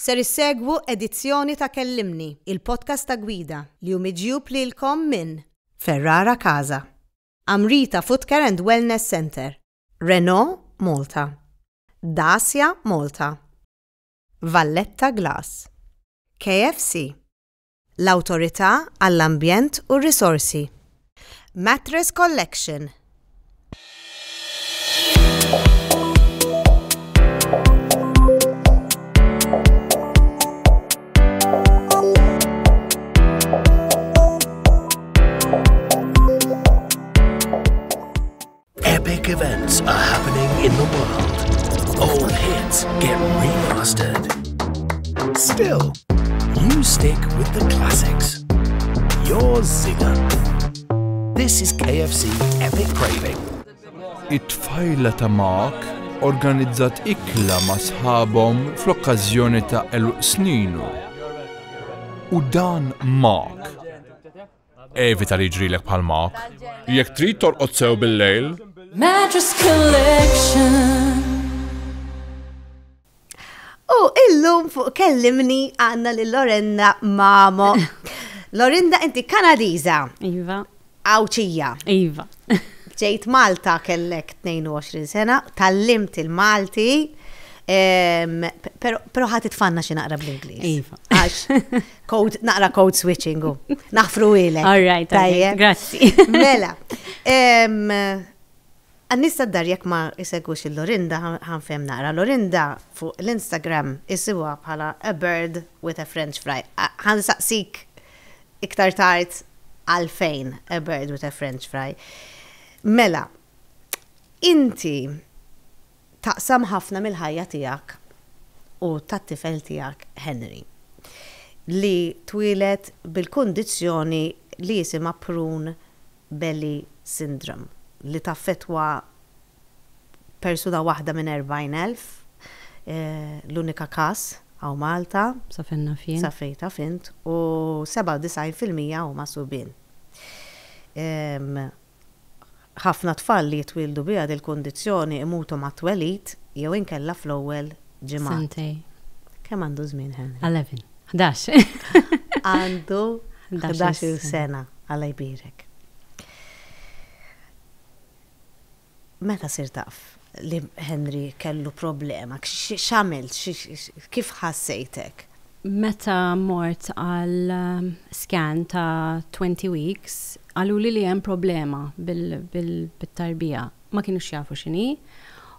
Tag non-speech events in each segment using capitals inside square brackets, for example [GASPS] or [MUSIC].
ser issegwu edizzjoni ta' Kellimni, il-podcast ta' gwida li umiġjub lilkom minn Ferrara Casa, Amrita Footcare and Wellness Center, Renault Malta, Dacia Malta, Valletta Glass, KFC, l-Autorità għall-Ambjent u risorsi Mattress Collection, get remastered. Still, you stick with the classics. Your zinger. This is KFC Epic Craving. it fajla ta' Mark organizzat ikla ma' sħabom fl-okkażjoni ta' el sninu. U dan Mark. Evita li ġrilek pal Mark. Jek tritor otsew bil-lejl, Mattress Collection U illum fuq kellimni għanna li Lorenda Mamo. [LAUGHS] Lorinda, inti Kanadiza. Iva. Awċija. Iva. [LAUGHS] Ġejt Malta kellek 22 sena, tallimt il-Malti. Pero ħat itfanna xi naqra bl-Ingliż. Iva. Għax, [LAUGHS] code, naqra code switchingu. Naħfru ilek. All right, grazzi. Mela. Għannista d-dar jek ma jisegwix il-Lorinda, ħanfem nara. Lorinda fuq l-Instagram jisiwa bħala a bird with a french fry. Għan saqsik iktar tart għalfejn a bird with a french fry. Mela, inti taqsam ħafna mill-ħajja tijak u tat-tifel tijak Henry li twilet bil-kondizjoni li jisima prun belly syndrome li taffetwa persuna waħda minn 40.000 eh, l-unika kas għaw Malta. Safinna fin. Safejta fint u 97% huma subin. ħafna tfal li jitwildu bija il kondizjoni imutu ma twelit jew inkella fl-ewwel ġimgħa. Sentej. Kemm għandu żmien ħen? 11. 11. Għandu 11 sena għal birek. meta sir taf li Henry kellu problema, xamil, kif ħassejtek? Meta mort għal um, scan ta' 20 weeks, għallu li li jem problema bil-tarbija. Ma kienu xjafu xini.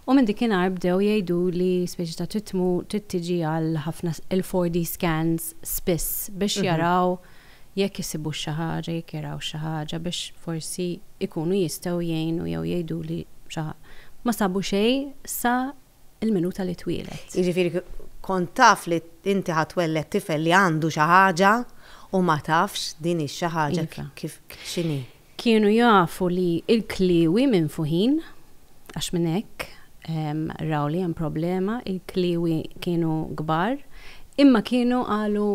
U minn dikin bdew jgħidu li speċi ta' titmu tittiġi għal ħafna il-4D scans spiss biex mhm. jaraw jekk jisibu xaħġa, jekk jaraw xaħġa biex forsi ikunu jistaw jajnu jew jajdu li xaħ. Ma sabu xej sa il-minuta li twilet. Iġifiri, kont taf li inti ħatwellet tifel li għandu xaħġa u ma tafx din ix-xaħġa iva. kif xini. Kienu jafu li il-kliwi minn fuħin, għax minn hekk, raw li hemm problema, il-kliwi kienu gbar, imma kienu għalu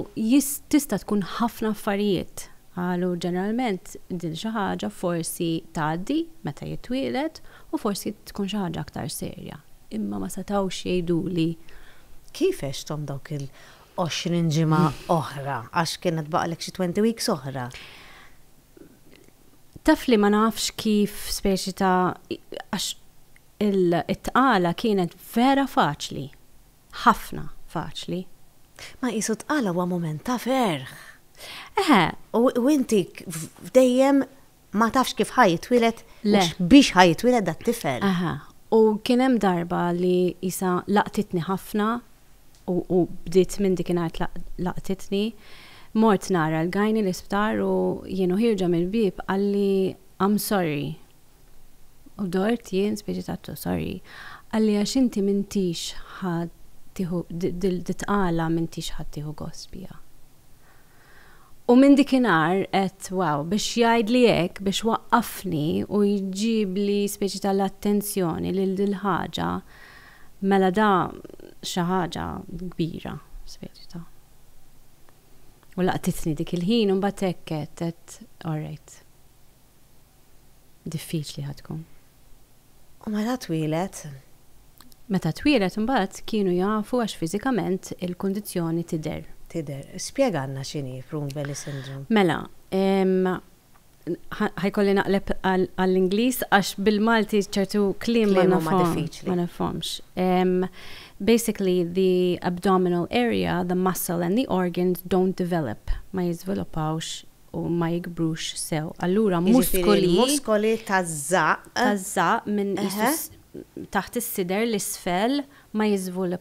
tista tkun ħafna affarijiet Għalu ġeneralment din xi ħaġa forsi tgħaddi meta jitwieled u forsi tkun xi ħaġa aktar serja. Imma ma setawx jgħiduli kif tom dawk il-20 ġimgħa mm. oħra għax kienet baqalek xi 20 weeks oħra taf li ma nafx kif speċi ta' għax il-tqala kienet vera faċli, ħafna faċli. Ma jisu tqala huwa moment ta' ferħ. Eħe, u inti dejjem ma tafx kif ħajtwilet biex ħajtwilet dat tifel. Aha, u kienem darba li jisa laqtitni ħafna u bdiet minn dikinajt laqtitni. Mort nara l-gajni l-isptar u jienu ħirġa mill-bib għalli I'm sorry. U dort jien tattu sorry. Għalli għax inti mintix ħad tiħu, dil-tqala mintix ħad tiħu gospija U minn dikinar et wow, biex jgħid li jek, biex waqqafni u jġib li speċi tal-attenzjoni li l-ħaġa, mela da xaħġa kbira, speċi ta' U laqtitni dik il-ħin un batekket, et, alright. Diffiċli ħatkun. U meta twilet? Meta twilet un bat kienu jafu għax fizikament il-kondizjoni tider tider. għanna xini Belli syndrome. Mela, ħajkolli naqleb għall-Inglis għax bil-Malti ċertu klim ma nafomx. Basically, the abdominal area, the muscle and the organs don't develop. Ma jizvilupawx u ma jikbrux sew. Allura jiġifieri muskoli. Muskoli tazza tazza minn taħt is-sider l-isfel. Uh -huh ma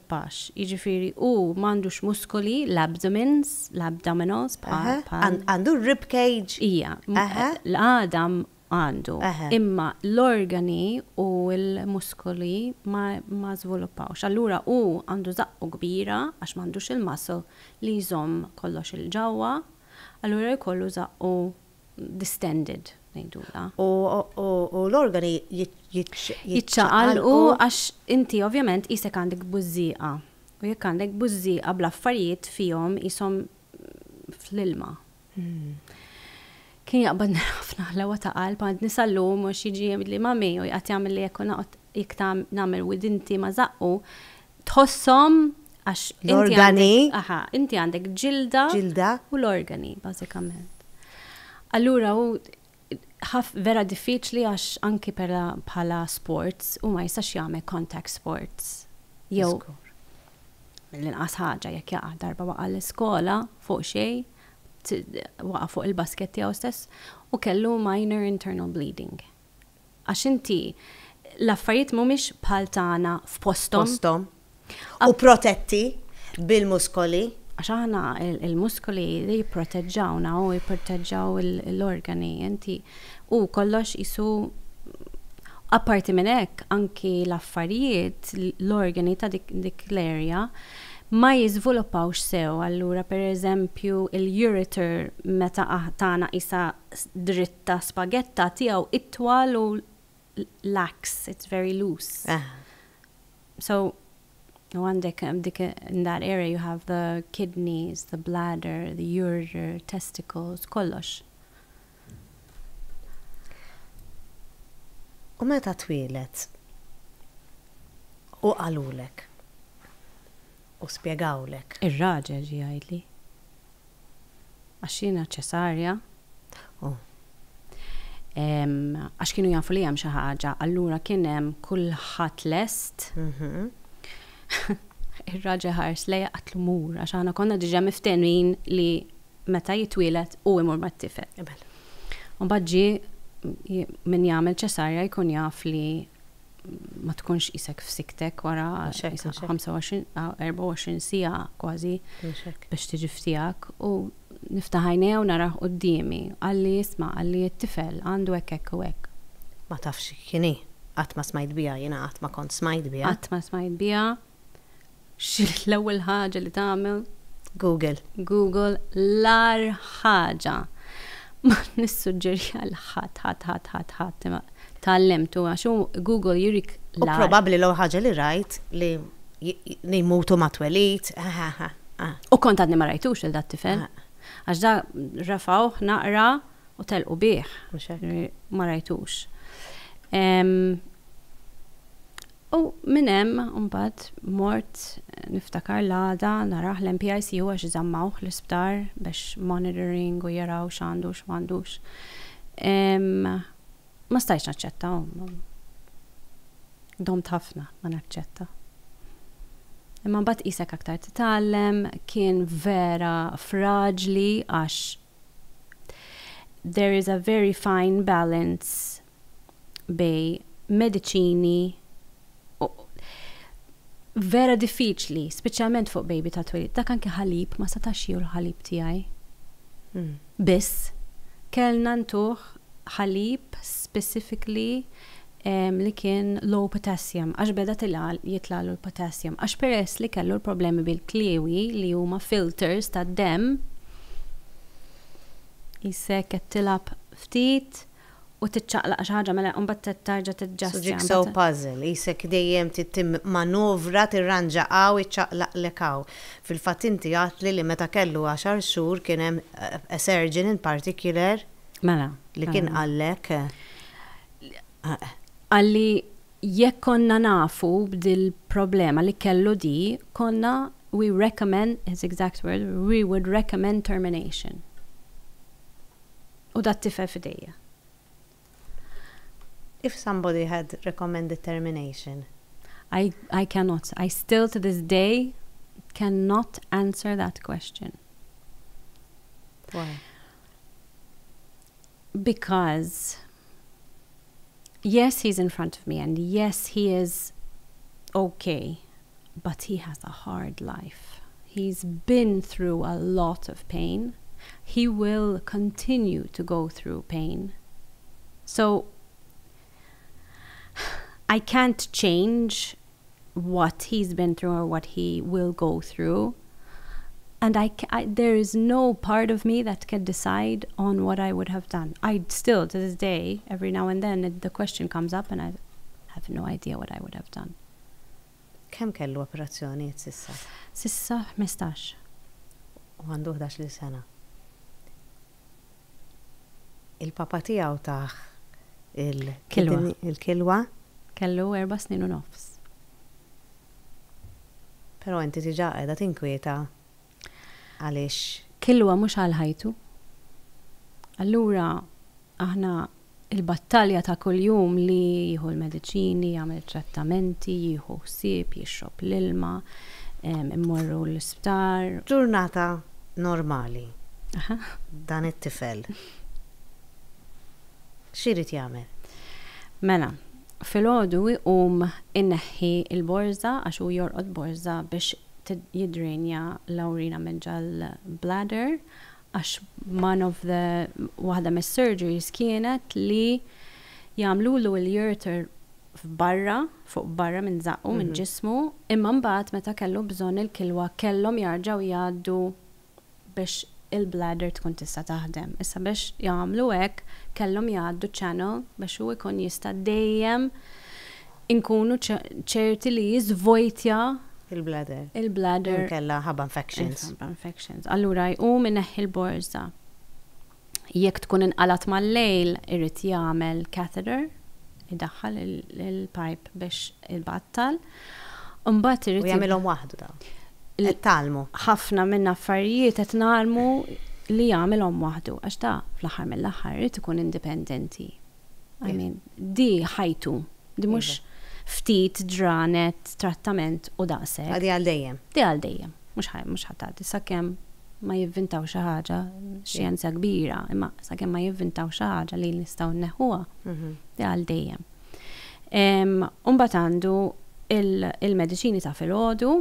pax Jiġifieri u m'għandux muskoli, l-abdomens, l-abdominals, għandu rib cage. Ija, l-għadam għandu. Imma l-organi u l-muskoli ma, ma zvoluppawx. Allura u għandu zaqqu kbira għax m'għandux il-muscle li jżomm kollox il ġawa allura jkollu zaqqu distended nejdula. U l-organi jitċaqal u għax inti ovvjament jisek għandek bużziqa. U jek għandek bużziqa bl-affarijiet fihom jisom fl-ilma. Hmm. Kien jaqbad ħafna [LAUGHS] l-ewa ta' qalb għand nisallum u xieġi li mami u jgħat jgħamil li jekku jek ta' namil u ma' zaqqu tħossom għax l-organi. Aha, inti għandek ġilda. Ġilda. U l-organi, bazzikament. Allura, u ħaf vera diffiċli għax anki bħala sports u ma jistax jagħmel contact sports. Jew l-inqas ħaġa jekk jaqa' darba waqa' l-iskola fuq xej, waqa' fuq il-basket tiegħu stess u kellu minor internal bleeding. Għax inti l-affarijiet mhumiex bħal tagħna f'postom. Postom. U protetti bil-muskoli għax aħna il-muskoli li jipproteġġawna u jipproteġġaw l-organi inti u kollox jisu apparti minn hekk anki l-affarijiet l-organi ta' dik l-erja ma jizvoluppawx sew allura per eżempju il-ureter meta aħtana ah, isa dritta spaghetta tiegħu it-twal u lax, it's very loose. Ah. So No one dick, in that area you have the kidneys, the bladder, the ureter, testicles, kollox. U meta twilet u qalulek u spiegawlek. Ir-raġel ġi għajli. Għaxina ċesarja. Għax kienu jafu li hemm xi ħaġa, allura kien hemm kulħadd lest. Mm -hmm [LAUGHS] Ir-raġel ħars lejja l mur għax aħna konna diġà miftenin li meta jitwilet u imur t tifel Un bħadġi min jagħmel ċesarja jkun jgħaf li ma tkunx isek f'siktek wara 25-24 sija kważi biex tiġi ftijak u niftaħajnija u d-dimi għalli jisma għalli jittifel għandu hekk u hekk. Ma tafx kini għatma smajt bija, jiena għatma kont smajt bija. Għatma smajt bija, xil l-ewwel ħaġa li tagħmel? Google. Google l-ar ħaġa. Ma nissuġġeri għal ħadd ħadd ħadd ħadd ħadd imma tallemtu għax Google jurik l probabbli l ħaġa li rajt li nimutu ma twelit. U kont għadni ma rajtux il-dat tifel. Għax da rafaw naqra u telqu bih. Ma rajtux. U minnem, unbat, mort, niftakar l-għada, naraħ l-MPIC u għax zammawħ l-isptar biex monitoring u jaraw xandu xandu Ma stajx naċċetta, Dom ħafna ma naċċetta. Imma mbagħad isek aktar titgħallem, kien vera fraġli għax there is a very fine balance bej medicini vera diffiċli, speċjalment fuq baby ta' twil. Dak anke ħalib ma setax l ħalib tiegħi. Hmm. Biss kellna ntuħ ħalib specifically um, li kien low potassium, għax beda tilal jitla l-potassium, għax peress li kellu l-problemi bil-kliewi li huma filters ta' dem, jisek qed tilab ftit u titċaqlaq xaħġa mela un bat tarġa t-ġastja. so puzzle, jisek dejjem t-tim manovra t-ranġa għaw iċċaqlaq l fil fatinti inti għatli li meta kellu għaxar xhur kien hemm eh, a surgeon in particular. Mela. Li mela. kien għallek. Għalli jekk konna nafu b'dil problema li kellu di, konna we recommend, his exact word, we would recommend termination. U dat tifef fidejja. if somebody had recommended termination? I, I cannot. I still to this day cannot answer that question. Why? Because yes, he's in front of me and yes, he is okay, but he has a hard life. He's been through a lot of pain. He will continue to go through pain. So I can't change what he's been through or what he will go through. And I, I, there is no part of me that can decide on what I would have done. I still, to this day, every now and then, the question comes up and I have no idea what I would have done. Kem kellu operazzjonijiet sissa? Sissa mistax. U għandu 11 sena. Il-papa tiegħu taħ il-kilwa. Kellu erba snin u nofs. Pero inti tiġa qiegħda tinkwieta għaliex. Kilwa mhux għalħajtu. ħajtu. Allura aħna il-battalja ta' kuljum li jieħu l-mediċini, jagħmel trattamenti, jieħu ħsieb, jixrob l-ilma, immorru l-isptar. Ġurnata normali. Dan it-tifel [LAUGHS] xirrit jagħmel. Mela, fil-ħodu um inneħi il-borza għax u jorqod borza biex jidrenja Laurina Menġal bladder għax man of the waħda mis surgeries kienet li jagħmlu il l-jurter f'barra, fuq barra minn zaqqu minn mhm. ġismu, imma mbagħad meta kellu bżonn il-kilwa kellhom jarġgħu jgħaddu biex il-bladder tkun tista' taħdem. Issa biex jagħmlu hekk kellhom jgħaddu channel biex hu jkun jista' dejjem inkunu ċerti li jizvojtja il-bladder. Il-bladder. Kella ħabba infections. Ħabba infections. Allura jqum inneħħi l-borza. Jekk tkun inqalat mal-lejl irrid jagħmel catheter idaħħal il-pipe biex il-battal. Mbagħad irid. U jagħmilhom waħdu da. Talmu. ħafna minn affarijiet qed nagħmlu li jagħmelhom waħdu għax ta' fl-aħħar mill-aħħar rid ikun indipendenti. I mean, di ħajtu, di mhux ftit, ġranet, trattament u daqshekk. Għadi għal dejjem. Di għal dejjem. Mhux ħaj mhux ħatati sakemm ma jivvintaw xi ħaġa xjenza kbira, imma sakemm ma jivvintaw xi ħaġa li nistgħu nneħħuha. Mhm. Di għal dejjem. Umbagħad għandu il-mediċini ta' filgħodu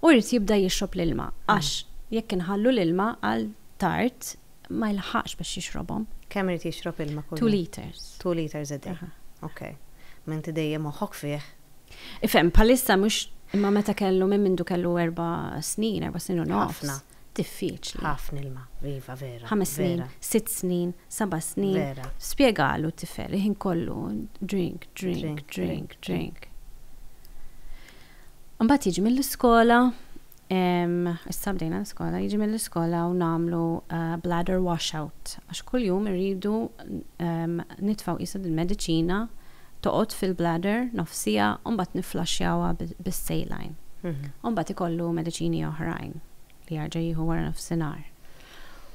u rrit jibda jixrob l-ilma, mm. għax jekk inħallu l-ilma għal tart ma jilħaqx biex jixrobhom. Kemm irid jixrob ilma kull? 2 liters. 2 liters a day. Ok. Menti dejjem moħħok fih. Ifem, palissa mhux imma meta kellu minn mindu kellu erba' snin, erba' snin u nofs. Diffiċli. Ħafna ilma, viva vera. Ħames snin, sitt snin, saba' snin. Vera. Spjegalu tifel, ħin kollu drink, drink, drink, drink. Mbagħad jiġi mill-iskola, issa bdejna l-iskola, jiġi mill-iskola u nagħmlu eh, bladder washout għax kuljum irridu nitfaw qisad il-mediċina toqgħod fil-bladder nofsija u mbagħad niflaxxjawha bis-sejlajn. U mhm. mbagħad ikollu mediċini oħrajn li jarġa' jieħu wara nofsinhar.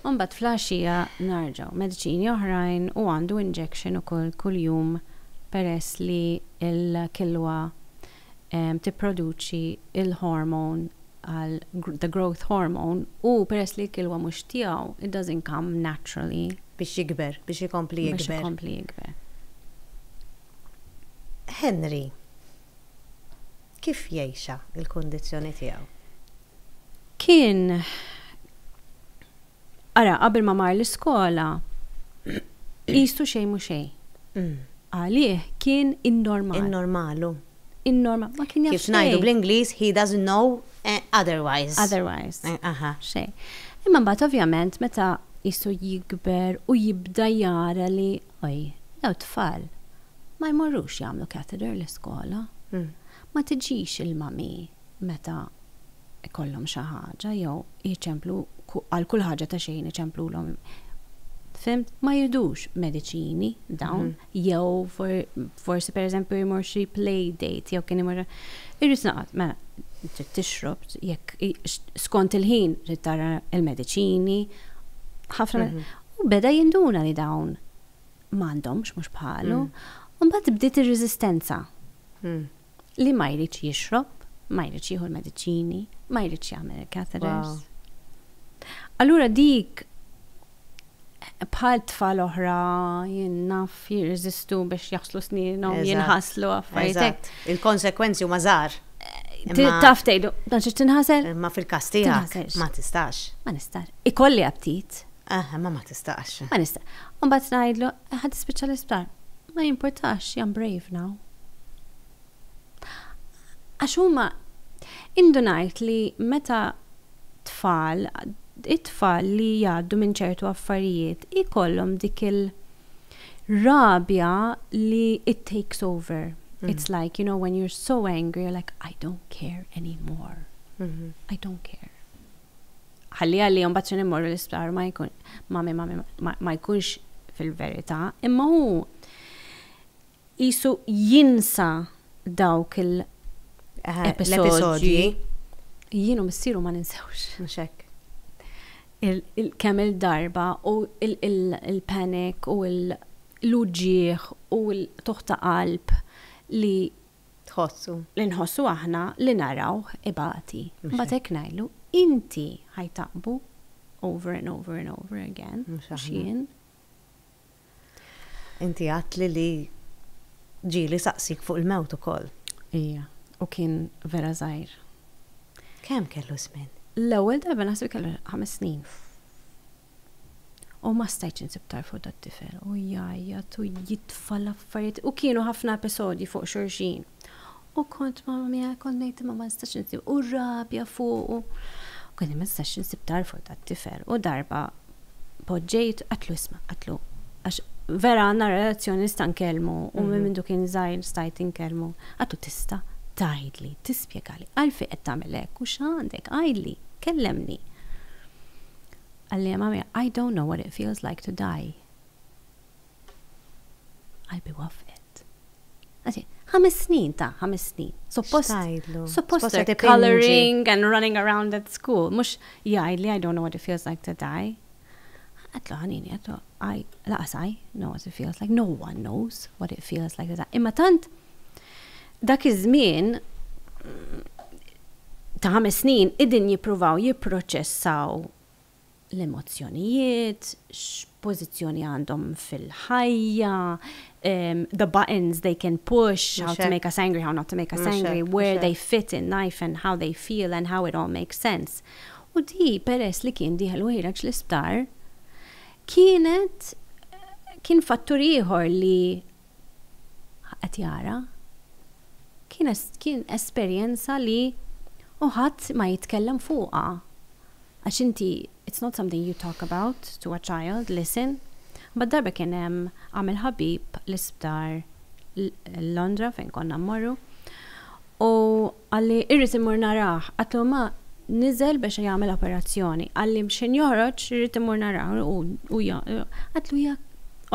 Mbagħad flaxxija narġgħu mediċini oħrajn u għandu injection u kuljum peress li l kilwa um, tipproduċi il-hormon għal the growth hormone u peress li kilwa mhux tiegħu it doesn't come naturally biex jikber biex jikompli jikber biex ikompli jikber Henry kif jiexa il kondizjoni tiegħu kien għara, qabel ma mar l-iskola jistu [CLEARS THROAT] xej mu xej mm. għalih kien In-normalu in-norma. Ma kien jaf. Kif ngħidu bl-Ingliż, he doesn't know eh, otherwise. Otherwise. Eh, aha. Xej. Imma mbagħad ovvjament meta jisu jikber u jibda jara li oj, daw tfal ma jmorrux jagħmlu katedr l-iskola. Hmm. Ma tiġix il-mami meta ikollhom xi ħaġa jew jiċemplu għal kull ħaġa ta' xejn iċemplu l fim ma jidux mediċini dawn, mhm. jew forsi per eżempju jimur xi play date, jew kien jimur naqat, ma trid tixrob jekk skont il-ħin rittara il-mediċini, ħafna mhm. u beda jinduna li dawn m'għandhomx mhux bħalu, u mhm. mbagħad bdiet ir-reżistenza li ma jridx jixrob, ma jridx jieħu l-mediċini, ma jirriċ jgħamil il-catheters. Allura dik bħal tfal oħra jinnaf jirreżistu biex jaħslu sninhom jinħaslu għaffajtek. Il-konsekwenzi u mażar. Taf tgħidu, dan xi tinħasel? Ma fil kastija ma tistax. Ma nistax. Ikolli għabtit. Ah, ma ma tistax. Ma nistax. Mbagħad najdlu, ħad ispiċċa l-isptar. Ma jimportax, jam brave now. Għax indunajt li meta tfal it-tfal li jgħaddu minn ċertu affarijiet ikollhom dik il-rabja li it takes over. Mm -hmm. It's like, you know, when you're so angry, you're like, I don't care anymore. Mm -hmm. I don't care. Ħalli għalli jom baċċan morru l-isptar ma jkun, mami, mami, ma jkunx fil-verita, imma hu jisu jinsa dawk il-episodji. Jienu missiru ma ninsewx. Nxek il-kemm il-darba u il-panik u l-uġġieħ u l-toħta qalb li tħossu. Li nħossu aħna li naraw ibati. Batek najlu, inti ħajtaqbu over and over and over again. Xien. Inti għatli li ġili saqsik fuq il-mewt u koll. Ija, u kien vera zaħir. Kem kellu smin? l-ewwel darba naħseb kellu ħames snin. U ma stajċ insib tarfu dat tifel, u jajja, tu jitfa l-affarijiet, u kienu ħafna episodi fuq xurxin. U kont ma mija, kont nejti ma ma staċ insib, u rabja fuq, u kont ma staċ insib tarfu dat tifel, u darba poġġejt, għatlu isma, għatlu, għax vera għanna relazzjoni stan kelmu, u mhm. minn kien zaħir stajt kelmu għatlu tista, tajdli, li, għalfi qed tagħmel hekk u x'għandek, li, kellemni. Għalli mami, I don't know what it feels like to die. Qalbi wafqet. Għazi, ħames snin ta' ħames snin. Suppost suppost the coloring and running around at school. Mux li, I don't know what it feels like to die. Għatlu għanini, għatlu, I, laqas know what it feels like. No one knows what it feels like to die. Imma tant, dak iż-żmien ta' ħames snin idin jippruvaw jipproċessaw l-emozjonijiet, x-pozizjoni għandhom fil-ħajja, um, the buttons they can push, how to make us angry, how not to make us angry, where they fit in life and how they feel and how it all makes sense. U di peress li kien diħal wejraġ l-isptar, kienet kien fatturiħor li qed jara kien, kien esperienza li uħat ma jitkellem fuqa. Għax inti, it's not something you talk about to a child, listen. Bad darba kien hemm għamil ħabib l-isptar Londra fejn konna mmorru. U għalli irrit imur naraħ, għatlu ma nizel biex jagħmel operazzjoni. Għalli mxin joħroġ irrit imur naraħ u jgħatlu ja,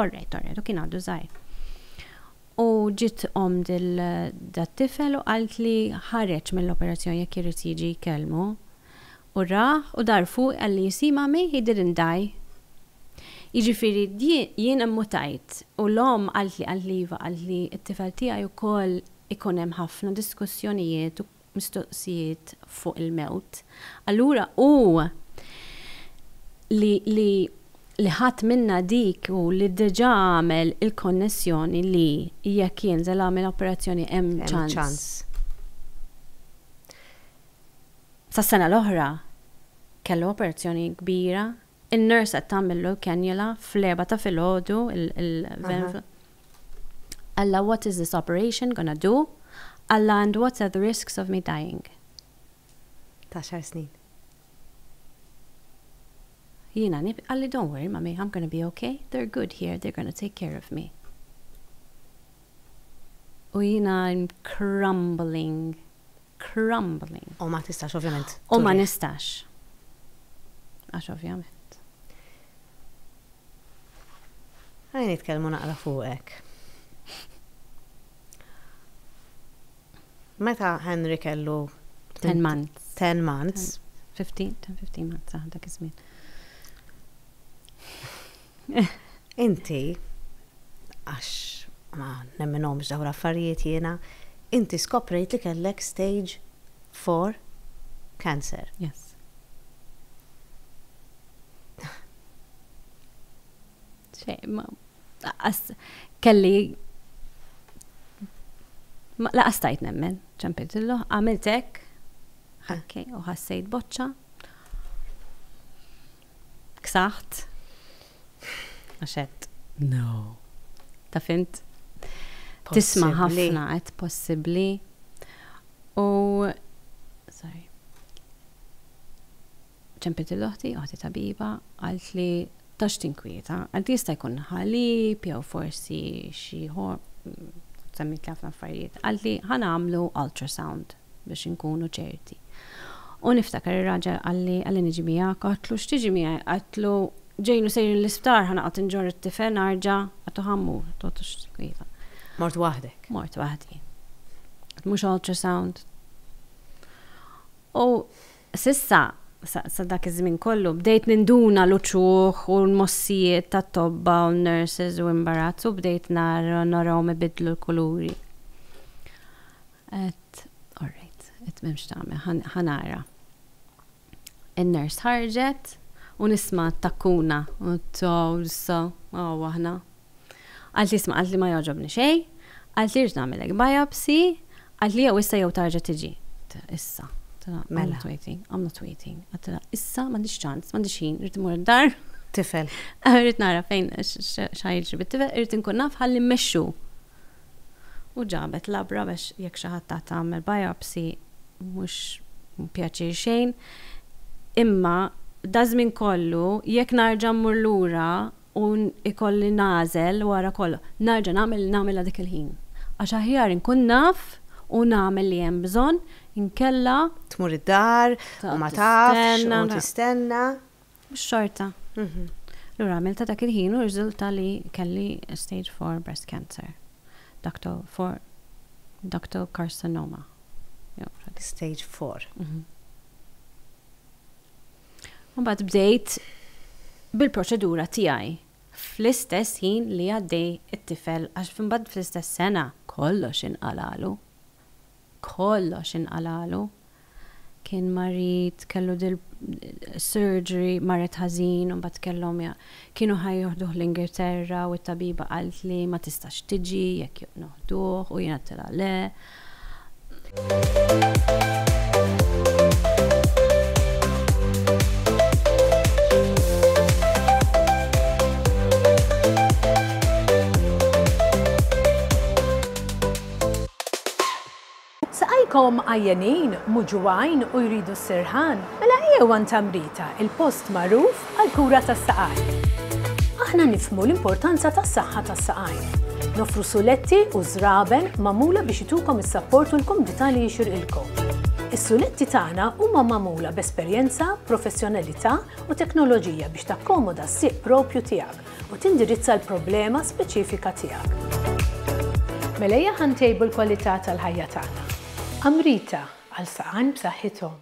Orrejt, orrejt, u kien għaddu zaħi. U ġit om dil-tifel u għalt li ħareċ mill-operazzjoni jek jirrit jiġi kelmu. U raħ u darfu għalli jisima me he didn't die. firri jiġifieri jien immutajt u l-om għalt li għalt li għalt li t-tifel tijaj u kol ikonem ħafna diskussjonijiet u mistoqsijiet fuq il-mewt. Allura u li, li li ħadd minna dik u li diġà għamel il-konnessjoni li jekk jinżel għamel operazzjoni hemm ċans. Sa sena l-oħra kellu operazzjoni kbira, in-nurse qed tagħmillu kenjela fleba ta' filgħodu il-venfla. Alla, what is this operation gonna do? Alla, and what are the risks of me dying? Ta' xar snin. Jina nib, għalli don't worry, mami, I'm gonna be okay. They're good here, they're gonna take care of me. U jina I'm crumbling, crumbling. U ma tistax, ovvjament. U [GASPS] ma nistax. Għax ovvjament. Għaj nitkelmu naqra fuqek. Meta Henry kellu 10 months. 10 months. 15, 10, 15 months, dak iż Inti, għax ma nemmenom daw affarijiet jena, inti skoprejt li kellek stage 4 cancer. Yes. Xe, ma as, kelli ma la, astajt nemmen, ċampiltillu, għamiltek, ok, u ħassejt boċċa, ksaħt, Għaxet. No. Ta' fint? Tisma ħafna għet possibli. U, sorry. ċempet il-loħti, għati tabiba, għalt li tax tinkwieta, għalt jista' jkun ħalib, jew forsi xi ħor, semmit ħafna affarijiet, għalt li għamlu ultrasound biex nkunu ċerti. U niftakar il raġel għalli għalli nġimija, għatlu xtiġimija, għatlu ġejnu sejrin l-isptar ħana għat nġor it-tifen arġa għatu ħammu, għattu Mort wahdek? Mort wahdi. Mux ultrasound. U sissa, sa dak iż-żmien kollu, bdejt ninduna l-uċuħ u l-mossijiet ta' tobba u nurses u imbarazz u bdejt nar naraw bidlu l-kuluri. Et, all right, et memx ta' ħanara. Il-nurse ħarġet, u nisma takkuna u t-tawsa u għahna. Għalli isma għalli ma joġobni xej, għalli rġna għamilek biopsi, għalli jew issa jew tarġa tiġi. Issa. Mela. I'm not waiting, I'm not waiting. Għattila, issa mandiċ ċans, mandiċ ħin, rrit mur dar. Tifel. [LAUGHS] Ah, rrit nara fejn xajġi bit-tifel, rrit nkun naf ħalli meċu. U ġabet labra biex jek xaħat ta' għamil biopsi mux pjaċir xejn, imma dażmin kollu, jekk narġa' mmur lura u ikolli nażel wara kollu, narġa' nagħmel nagħmel dik il-ħin. Għax aħjar inkun naf u nagħmel li hemm bżonn inkella. Tmur id-dar, u ma tafx, u tistenna. Xorta. Mhm. Lura għamilta dak il-ħin u rżulta li kelli stage 4 breast cancer. Doctor for Dr. carcinoma. Stage 4. Mbagħad bdejt bil-proċedura tiegħi fl-istess ħin li għaddej it-tifel għax f'imbagħad fl-istess sena kollox Kollo Kollox għalalu. Kien marit, kellu dil surgery, maret ħażin, u mbagħad kellhom kienu ħajjoħduh l-Ingilterra u t-tabiba għalt li ma tistax tiġi jekk noħduh u tila le. kom għajjenin, muġuwajn u jridu sirħan, mela għan tamrita il-post maruf għal-kura ta' saqaj Aħna nifmu l-importanza tas saħħa ta' saqaj Nofru suletti u zraben mamula biex jitukom is-sapport u l-komdita li jixir ilkom. Is-suletti tagħna huma mamula b'esperjenza, professjonalità u teknoloġija biex takkomoda s-sieq propju tiegħek u tindirizza l-problema speċifika tiegħek. Mela hija ħantejbu l-kwalità tal-ħajja tagħna. Amrita għal saqan b'saħħithom.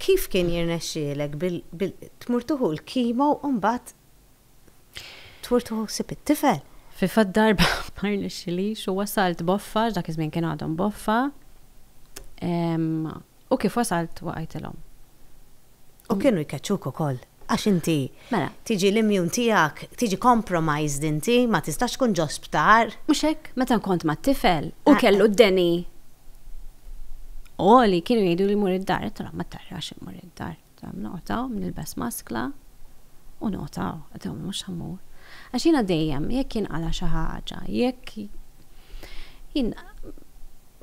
Kif kien jirnexxielek bil-tmurtuħu l-kimo u mbagħad tmurtuħu sipit tifel Fi fad darba [LAUGHS] ma jirnexxielix u wasalt boffa, dak iż-żmien kien għadhom boffa. U kif wasalt waqajtilhom. U kienu jkaċċuk ukoll għax inti. Mela. Tiġi l-immjun tijak, tiġi compromised inti, ma tistax kun ġosbtar. Muxek, meta kont ma tifel. U ah. kellu d-deni oli kienu jidu li mur id-dar, tra ma tarrax mur id-dar, tra il nilbes maskla u notaw, għataw mux ħammur. Għaxina dejjem, jek jien għala xaħġa, jek jien.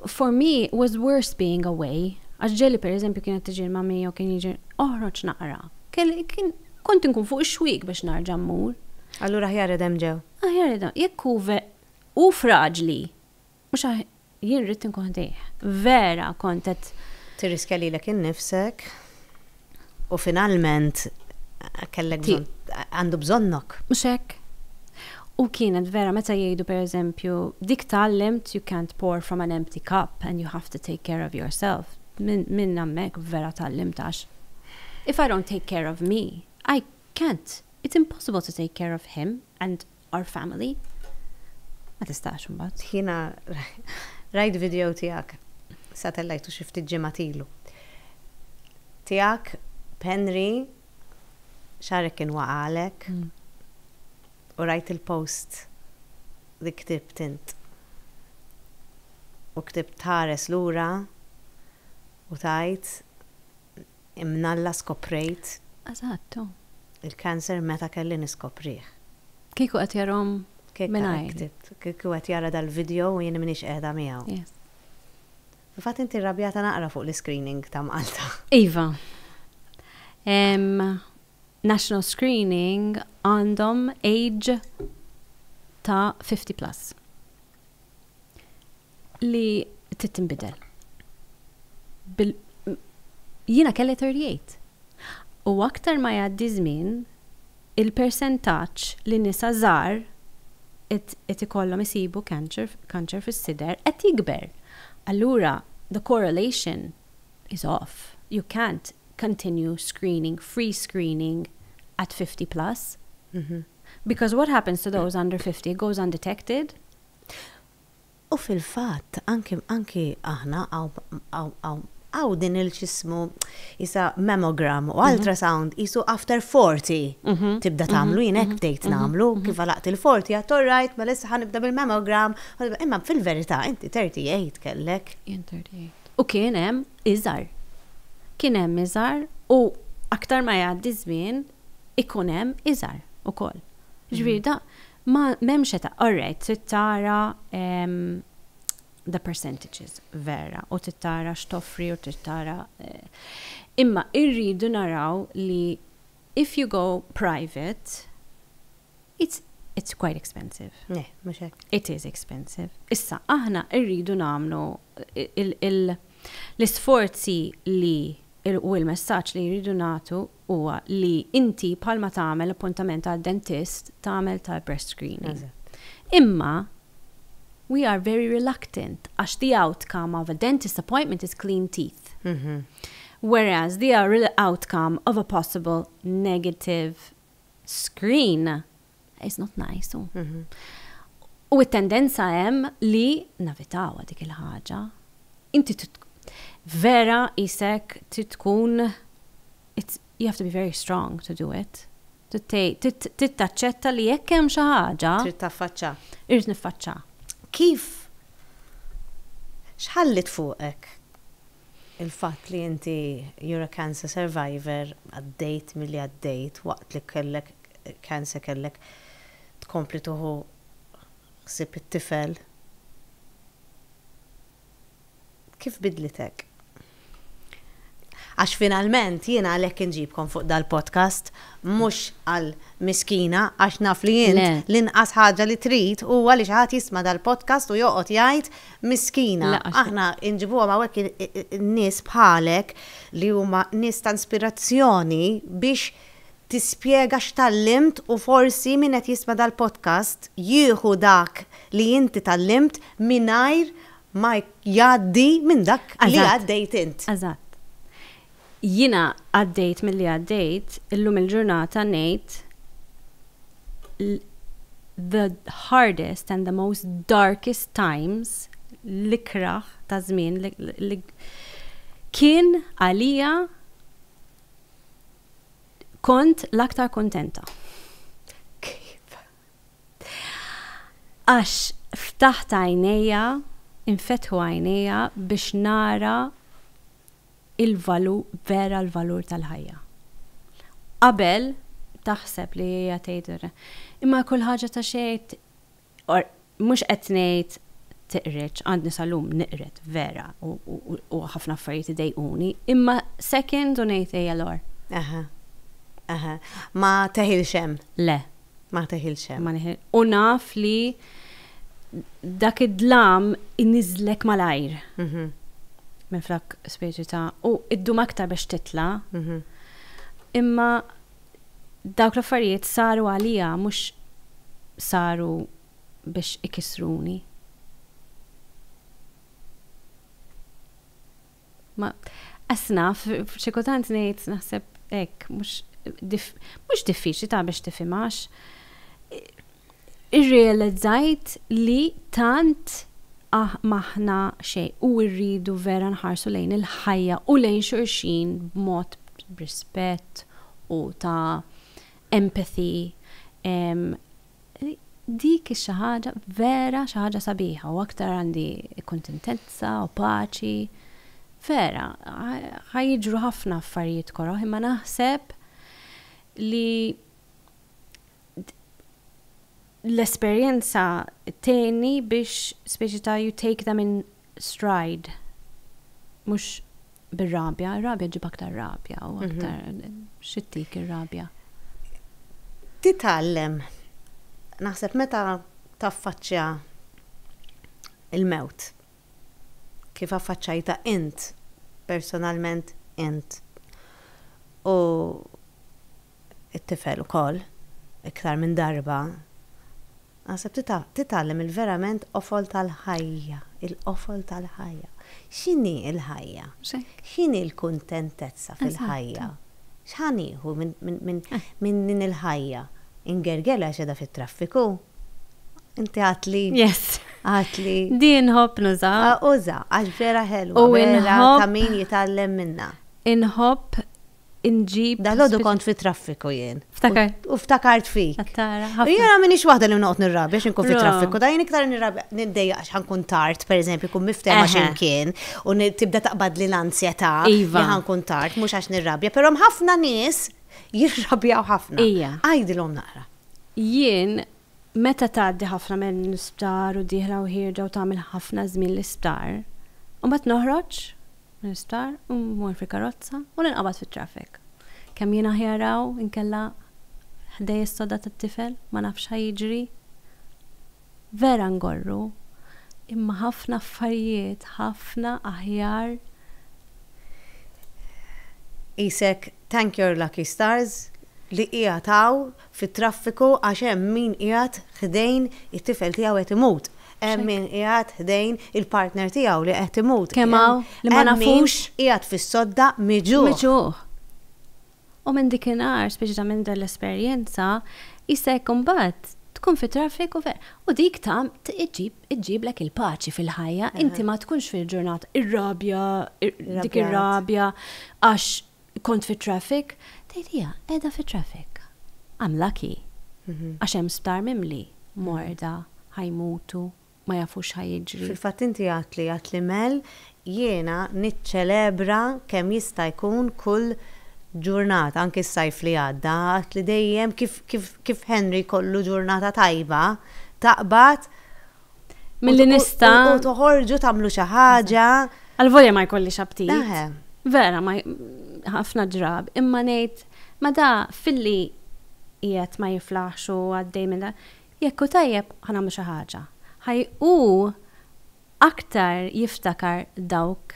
For me, it was worse being away. Għaxġeli per eżempju kienet tiġi l-mami jew kien jġir oħroċ naqra. Kien Kont nkun fuq ix-xwik biex narġa' mmur. Allura ħjar edem ġew. Ħjar edem, jekk u fraġli. Mhux jien rrit nkun Vera kontet. Tiriska li l-ek nifsek u finalment kellek għandu bżonnok. Muxek. U kienet vera, meta jgħidu per eżempju, dik tal-limt you can't pour from an empty cup and you have to take care of yourself. Min, min vera tal limt għax. If I don't take care of me, I can't. It's impossible to take care of him and our family. Ma tistax mbagħad. Ħina rajt video tijak, satellajtu xifti ġematilu. Tijak, Henry, xarek kien waqalek, mm. u rajt il-post li ktib tint. U ktibt l lura u tajt imnalla skoprejt. Eżattu. Il-kanser meta kelli niskopriħ. Kiku għat jarom Kiktibt, kikwet jara dal-video u jien nix eħda miegħu. Yes. Fat inti rabjata naqra fuq l-screening ta' Malta. [LAUGHS] Iva. national screening għandhom age ta' 50 plus. Li tittinbidel. Bil jina kelli 38. U aktar ma jgħaddi żmien il-percentaċ li nisa zar it ikollhom isibu kanċer fis-sider qed jikber. Allura the correlation is off. You can't continue screening, free screening at 50 plus. Mm -hmm. Because what happens to those under 50 goes undetected. U fil fat anki anki aħna għaw għaw din il-ċismu jisa mammogram u mhm. ultrasound jisu after 40 mhm. tibda tamlu mhm. jinek bdejt namlu kif għalaqt il-40 għat right ma lissa ħanibda bil memogram imma fil-verita inti 38 kellek. jen 38. U kienem iżar. Kienem iżar u aktar ma jgħaddi żmien ikunem iżar u koll. ġvida ma memxeta, all right, tara the percentages vera u tittara x'toffri u tittara eh, imma irridu naraw li if you go private it's it's quite expensive. Ne, mhux It is expensive. Issa aħna rridu nagħmlu l-isforzi li u l-messaġġ li jridu nagħtu huwa li inti palma tagħmel appuntament għal dentist tagħmel tal breast screening. Imma we are very reluctant għax the outcome of a dentist appointment is clean teeth. Mm -hmm. Whereas the outcome of a possible negative screen is not nice. Mm -hmm. U tendenza hemm li navitaw dik il-ħaġa. Inti vera isek tkun you have to be very strong to do it. Tittaċċetta li jekk hemm xi ħaġa. Trid taffaċċa. Irid niffaċċa kif xħallit fuqek il-fatt li inti you're a cancer survivor għaddejt milli għaddejt waqt li kellek cancer kellek tkompli tuħu ħsib it-tifel kif bidlitek? Għax finalment jiena għalhekk inġibkom fuq dal-podcast mhux għal miskina għax naf li jien l-inqas ħaġa li trid u għalix ħadd jisma dal-podcast u joqgħod jgħid miskina. Aħna nġibu għama għek nies bħalek li huma nis ta' inspirazzjoni biex tispjega x'tallimt u forsi min qed jisma' dal-podcast jieħu dak li inti tallimt mingħajr ma jgħaddi minn dak li għaddejt int. Eżatt jina għaddejt mill-li għaddejt, illum il-ġurnata nejt the hardest and the most darkest times li kraħ ta' zmin kien għalija kont l-aktar kontenta. Kif? Għax ftaħt għajnija, infetħu għajnejja biex nara il-valu vera l-valur tal-ħajja. Qabel taħseb li hija tgħidur. Imma kull ħaġa ta' xejt or mhux qed ngħid tiqreċ, għandni salum niqret vera u ħafna affarijiet idejquni, imma second u ngħid ejja lor. Aha. Aha. Ma teħilxem, Le. Ma teħilxem. Ma neħil. U naf li dak id-dlam inizlek malajr. Mm minn flak speċi ta' u id-dum aktar biex titla. Mhm. Imma dawk l-affarijiet saru għalija mhux saru biex ikisruni. Ma asna f'xikotant ngħid naħseb hekk mhux mhux diffiċli ta' biex tifimax. Irrealizzajt li tant ah maħna xej u rridu vera nħarsu lejn il-ħajja u lejn xurxin b'mod b'rispett u ta' empathy. Um, dik xi ħaġa vera xi ħaġa sabiħa u aktar għandi kontentenza u paċi. Vera, ħajġru ħafna affarijiet korra, imma naħseb li l-esperienza teni biex speċita you take them in stride. Mux bil-rabja, rabja ġib aktar rabja u mhm. aktar xittik il-rabja. Titallem, naħseb meta taffaċċja il-mewt. Kif affaċċajta int, personalment int. U it-tifel u kol, iktar minn darba, Għasab titgħallem il-verament ofol tal-ħajja, il-qofol tal-ħajja. X'inhi il-ħajja? X'inhi l-kuntentezza fil-ħajja? X'ħanieħu minn eh. il-ħajja? Ingergela xeda fit-traffiku? Inti għatli. Yes. Għatli. Din hop nuża. Ah, uża, għax vera ħelwa. U inħob. Ta' min minna. Inħob inġib. Dal-ħodu kont fi traffiku jien. Ftakar. U ftakart U Jena minni wahda li mnoqt nirrabja xin kun fi traffiku. Da jien iktar nirrabja niddeja xan kun tart, per eżempju, kun miftema xin kien. U tibda taqbad li l-ansjeta. Iva. Għan kun tart, mux għax nirrabja. Pero mħafna nis jirrabjaw ħafna. Ija. l-om naqra. Jien meta taħdi ħafna minn l-isptar u diħra u ħirġa u tamil ħafna zmin l-isptar. U mat noħroċ nistar, isptar fi karozza, u l inqabat fit-traffik. Kemm jina ħjaraw inkella ħdej s soda t tifel ma nafx ħajġri. Vera ngorru, imma ħafna affarijiet, ħafna aħjar. Isek, thank your lucky stars li ijataw fit-traffiku għax hemm min qiegħed ħdejn it-tifel tiegħu qed imut min qiegħed ħdejn il-partner tiegħu li qed imut. Kemaw li ma nafux qiegħed fis-sodda Miġu. Miġuħ. U minn dikinhar, speċi minn dal-esperjenza, issa kumbat tkun fi traffiku ver. U dik tam iġib iġib lek il-paċi fil-ħajja, inti ma tkunx fil-ġurnat ir-rabja, dik ir-rabja, għax kont fi traffik, Tejdija, edha fi traffik. I'm lucky. Mhm. Għax hemm sptar mimli, morda, ħajmutu, ma jafux ħajġri. Fil-fatt inti għatli għatli mel jiena niċċelebra kemm jista' jkun kull ġurnata, anki s-sajf li għadda, għatli dejjem kif, kif, kif Henry kollu ġurnata tajba, taqbad. Mill-li nista. U toħorġu tamlu xaħġa. Għal-volja ma jkolli xabti. Vera, ma ħafna ġrab, imma nejt, ma da filli jiet ma jiflaxu għaddej minn da, jekku tajjeb ħanamlu xaħġa u aktar jiftakar dawk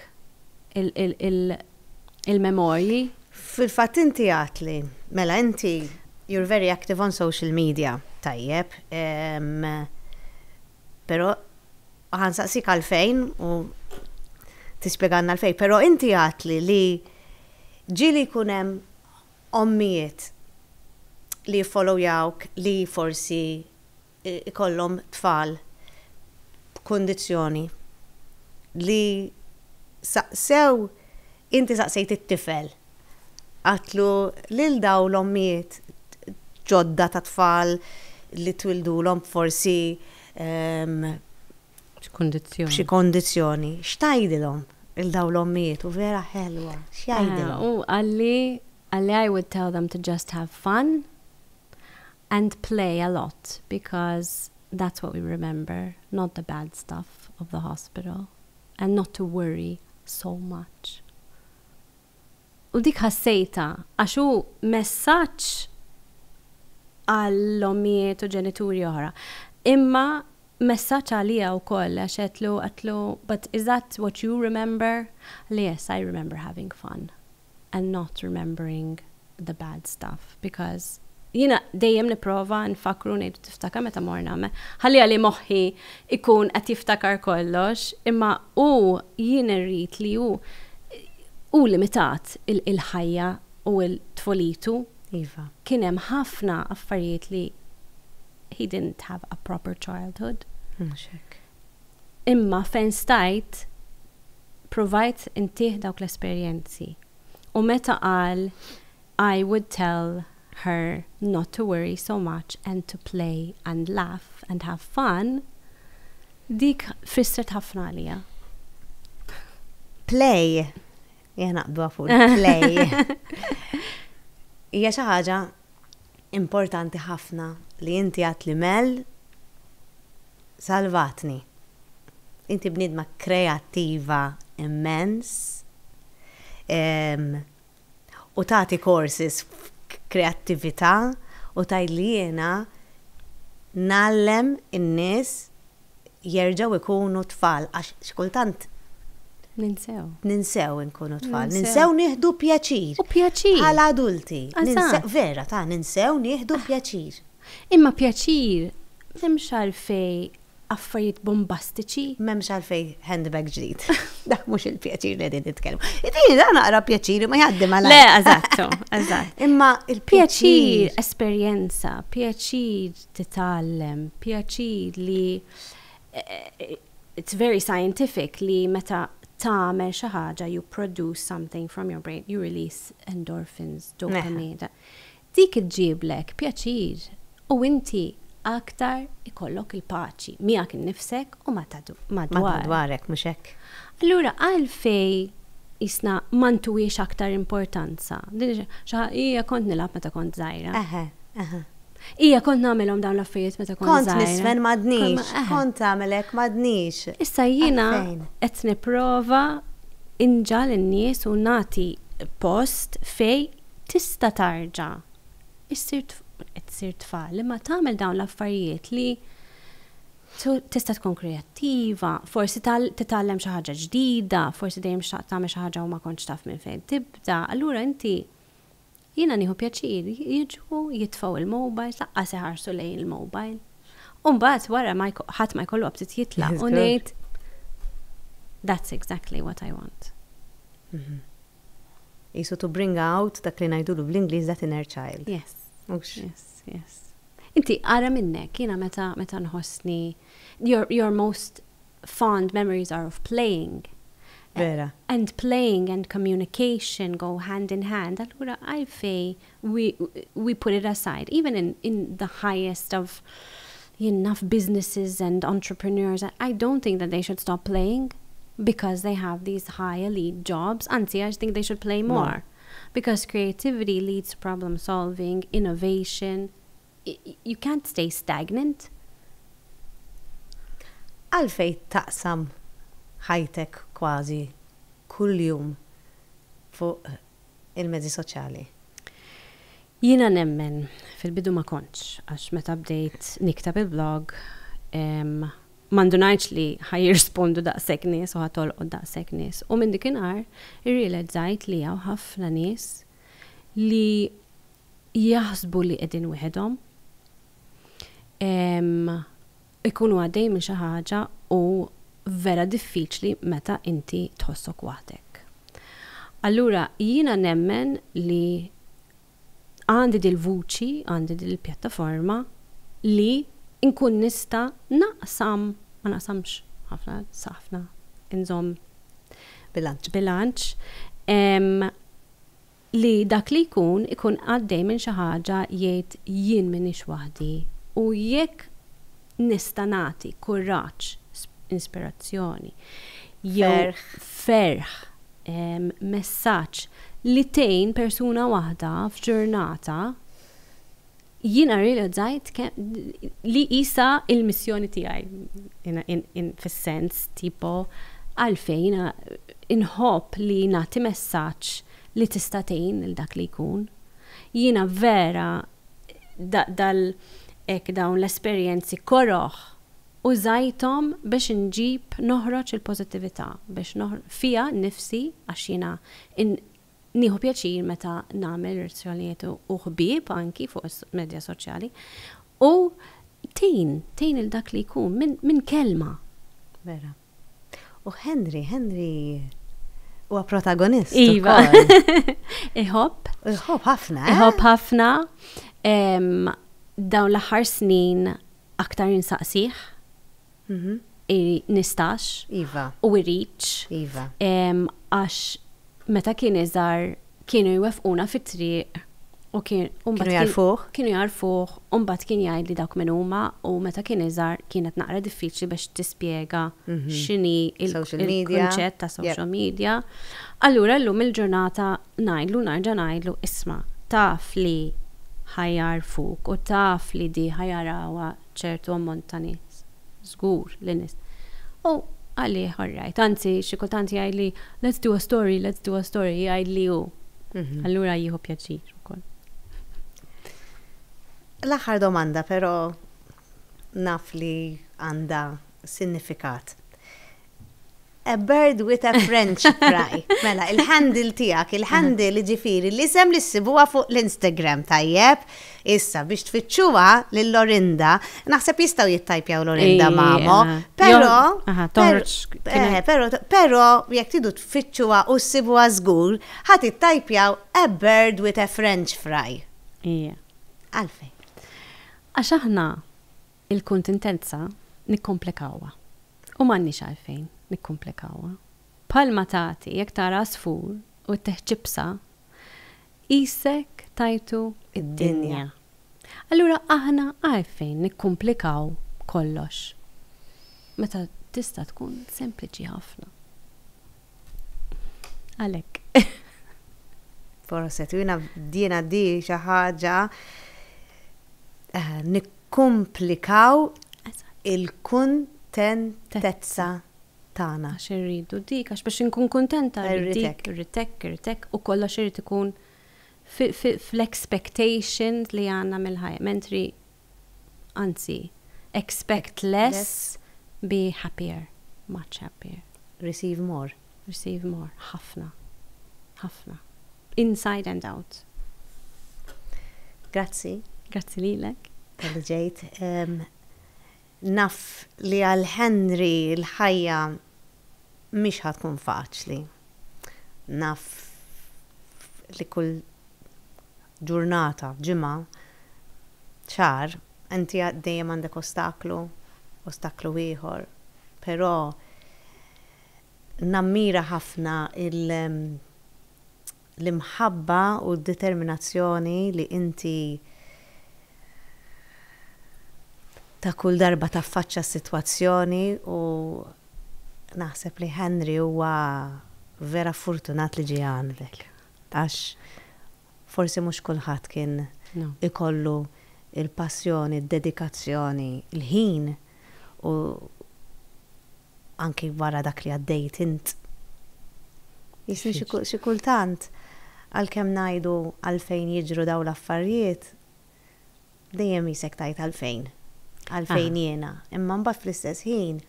il-memorji. Fil-fat inti għatli, mela inti, you're very active on social media, tajjeb, pero għan saqsik għalfejn u tispiegan għalfejn, pero inti għatli li ġili kunem ommijiet li followjawk li forsi kollom tfal kondizjoni li saqsew inti saqsejt it-tifel għatlu lil daw l-ommiet ġodda ta' tfal li twildu l-om forsi ehm, kondizjoni. X'tajdi l Xtajdilhom il-daw l-ommiet u vera ħelwa. l-om? Ah, u għalli għalli I would tell them to just have fun and play a lot because that's what we remember, not the bad stuff of the hospital, and not to worry so much. U dik ħassejta għaxu messaċ għall-omijiet u ġenituri oħra. Imma messaċ għalija u koll għaxetlu għatlu, but is that what you remember? Yes, I remember having fun and not remembering the bad stuff because jina dejjem niprofa nfakru nejdu tiftakar meta morna me. Ħalli għalli moħħi ikun qed jiftakar kollox, imma u jien irrid li u u limitat il-ħajja u l-tfolitu. Iva. Kien hemm ħafna affarijiet li he didn't have a proper childhood. Imma fejn stajt provajt intih dawk l-esperjenzi. U meta qal I would tell her not to worry so much and to play and laugh and have fun, dik fissret ħafna għalija. Play. Jena naqbwa fuq [LAUGHS] play. Hija xi ħaġa importanti ħafna li inti għat li mel salvatni. Inti bnidma kreativa immens. Um, u tati courses kreattività u tajli jena nallem in-nies jerġaw ikunu tfal, għax xkultant. Ninsew. Ninsew nkunu tfal. Ninsew nieħdu pjaċir. U pjaċir. Għal adulti. vera, ta' ninsew nieħdu pjaċir. Imma pjaċir, temx fej affarijiet bombastiċi. Memx għalfej handbag ġdid. [LAUGHS] Da mux il-pjaċir li din nitkellmu. Id-dini da naqra pjaċir ma jgħaddim għal. Le, eżatto, [LAUGHS] Imma il-pjaċir. Esperienza, pjaċir titallem, pjaċir li. Eh, it's very scientific li meta ta xi ħaġa, you produce something from your brain, you release endorphins, dopamine. Dik iġġiblek pjaċir u inti aktar ikollok il-paċi il-nifsek u madwarek mhux hekk. Allura għalfej jisna mantuwiex aktar importanza. Ija kont nilab meta kont zaħira. Aha, aha. Ija kont namelom dawn l-affarijiet meta kont zaħira. Kont nisven madnix, kont għamelek madnix. Issa jina qed prova inġal in-nies u nati post fej tista tarġa' issir tsir tfal, imma tagħmel dawn l-affarijiet li tista' tkun kreattiva, forsi titgħallem xi ħaġa ġdida, forsi dejjem tagħmel xi ħaġa u ma kontx taf minn fejn tibda, allura inti jiena nieħu pjaċir jiġu jitfgħu il-mobile, laqqa seħarsu lejn il-mobile. Umbagħad wara ħadd ma jkollu abtit jitla' u ngħid that's exactly what I want. Mm -hmm. Isu to bring out dak li najdu bl-Inglis that inner child. Yes. Yes, yes. Inti, għara minnek, jina meta meta nħossni, your, your most fond memories are of playing. Vera. And playing and communication go hand in hand. Allura, feel we, we put it aside, even in, in the highest of enough businesses and entrepreneurs. I don't think that they should stop playing because they have these high elite jobs. Anzi, I think they should play more. No. because creativity leads to problem solving, innovation. I, you can't stay stagnant. Għalfej taqsam ħajtek kważi kull-jum fuq il-mezzi soċjali? Jina nemmen fil-bidu ma konċ, għax meta bdejt niktab il-blog, um, mandunajċ li ħajirrispondu daqsek seknis u u daqsek seknis. U minn dikinar irrealizzajt li għaw ħafna nis li jaħsbu li qegħdin wieħedhom ikunu għaddej minn xi ħaġa u vera diffiċli meta inti tħossok waħdek. Allura jiena nemmen li għandi dil-vuċi, għandi dil-pjattaforma li inkun nista naqsam ma naqsamx ħafna saħfna inżom bilanċ bilanċ li dak li jkun ikun għaddej minn xi ħaġa jgħid jien minix waħdi u jekk nista nagħti kuraġġ inspirazzjoni jew ferħ messaġġ li tejn persuna waħda f'ġurnata jina realizzajt li jisa il-missjoni tiegħi fis-sens tipo għalfejn inħobb li nagħti messaġġ li tista' tgħin il dak li jkun. Jina vera dal ek dawn l-esperjenzi koroħ u zajtom biex nġib noħroġ il pozittivita biex noħroġ fija nifsi għax jina Niħu pjaċir meta namel rizzjonijiet u ħbieb anki fuq medja soċjali u tejn, tejn il-dak li jkun minn kelma. Vera. U Henry, Henry u protagonist. Iva. Iħob. [LAUGHS] Iħob ħafna. Eh? Iħob ħafna. Dawn l-aħħar snin aktar insaqsih. Mhm. Nistax. Iva. U irriċ. Iva. Għax meta kien iżar kienu jwefquna fit-triq u kien kienu jarfuh. Kienu jarfuh, umbat kien jgħid li dawk minn huma u meta kien iżar kienet naqra diffiċli biex tispjega mhm. x'inhi il-kunċett ta' social media. Allura llum il-ġurnata ngħidlu narġa' ngħidlu isma' taf li ħajjar fuq u taf li di ħajjarawa ċertu ammont ta' nies. Żgur li U għalli ħarrajt, anzi, xikultanti għajli, let's do a story, let's do a story, għajli u. Mhm. Allura jihu pjaċir u koll. L-axar domanda, pero naf li għanda sinifikat a bird with a French [LAUGHS] fry. Mela, il-handil tijak, il-handil ġifiri, li sem li s-sibuwa fuq l-Instagram tajjeb. Issa, biex tfittxuwa l-Lorinda, naħseb jistaw jittajpjaw Lorinda mamo, eh, pero, pero, pero, jek tidu tfittxuwa u s-sibuwa zgur, ħat jittajpjaw a bird with a French fry. Ija. Għalfej. Għaxaħna aħna il kontentenza nikkomplikawa. U manni xalfejn nikkomplikawa. Palma tagħti jekk tara sfur u teħċibsa, isek tajtu id-dinja. Allura aħna għalfejn nikkomplikaw kollox. Meta tista tkun sempliċi ħafna. Għalek. [LAUGHS] Forse, jina dina di xaħġa eh, nikkomplikaw il-kuntentezza tana xerridu dik għax biex nkun kontenta. irritek irritek irritek u kolla xerrit ikun fl expectation li għanna mill-ħajja mentri anzi expect less be happier much happier receive more receive more ħafna ħafna inside and out Grazzi. Grazzi li l-ek. Tal-ġejt. Um, naf li għal Henry l-ħajja mhix ħatkun faċli. Naf li kull ġurnata, ġimgħa, ċar, inti għaddejem għandek ostaklu, ostaklu ieħor, però nammira ħafna ehm, l-imħabba u d-determinazzjoni li inti ta' kull darba taffaċċa s-sitwazzjoni u naħseb li Henry huwa vera fortunat li ġi għandek. Għax forsi mhux kulħadd kien no. ikollu il-passjoni, il-dedikazzjoni, il-ħin u anki wara dak li għaddejt int. Jisni xi kultant għalkemm ngħidu għalfejn jiġru daw l-affarijiet, dejjem jisek tajt għalfejn, għalfejn jiena, imma mbagħad fl-istess ħin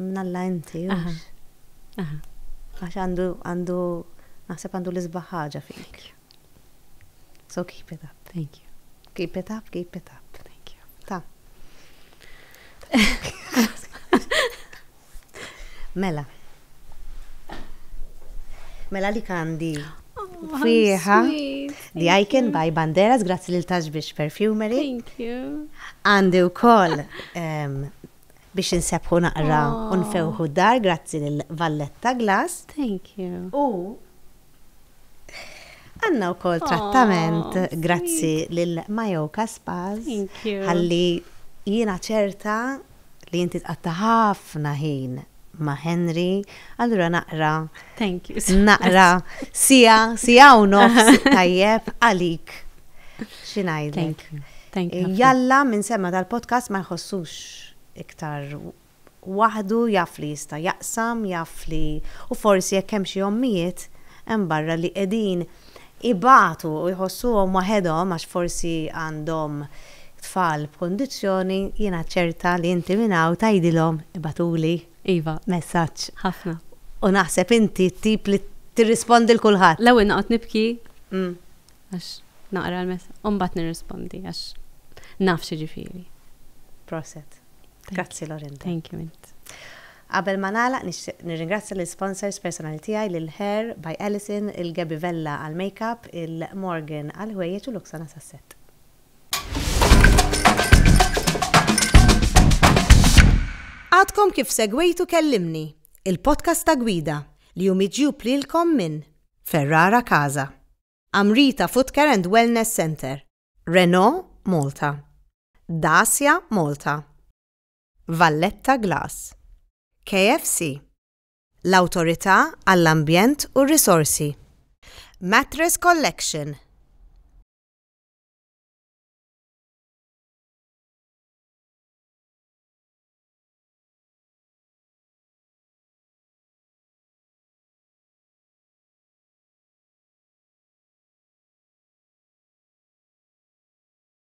Imnalla inti, Għax għandu, għandu, naħseb għandu l izbaħħaġa fik. So keep it up. Thank you. Keep it up, keep it up. Thank you. Ta. [LAUGHS] mela. Mela li kandi. Oh, Fiha. Di Icon by Banderas, grazzi li l-taġbix perfumery. Thank you. Għandi u koll. Um, biex nsebħu naqra oh. Ah. unfewħu dar, grazzi lil Valletta Glass. Thank you. U għanna u kol trattament, ah, grazzi lil Majoka Spaz. Thank you. Għalli jina ċerta li jinti tqatta ħafna ħin ma' Henry, allura naqra. Thank you. Naqra sija, sija u nofs [LAUGHS] tajjeb għalik. Xinajdlek. Thank you. Thank you. Jalla minn semma tal-podcast ma jħossux iktar waħdu jaf li jista jaqsam, jaf li u forsi jekk hemm xi ommijiet hemm barra li qegħdin ibatu u jħossuhom waħedhom għax forsi għandhom tfal b'kondizzjoni jiena ċerta li inti minnaw tajdilhom ibatuli. Iva. Messaċ. Ħafna. U naħseb inti tip li tirrispondi l-kulħadd. L-ewwel nibki. Mm. Għax naqra l messaċ U mbagħad nirrispondi għax naf xi Proset. Grazzi Lorenda. Thank you. Qabel ma nirringrazzja l sponsors personali tiegħi l Hair by Allison, il Vella għal makeup, il-Morgan għal ħwejjeġ u l-Uksana Sasset. Għadkom kif segwejtu kellimni, il-podcast ta' gwida li jum iġjub lilkom minn Ferrara Casa, Amrita Footcare and Wellness Center, Renault Malta, Dacia Malta. Valletta Glass. KFC L-Autorità għall-Ambjent u risorsi Mattress Collection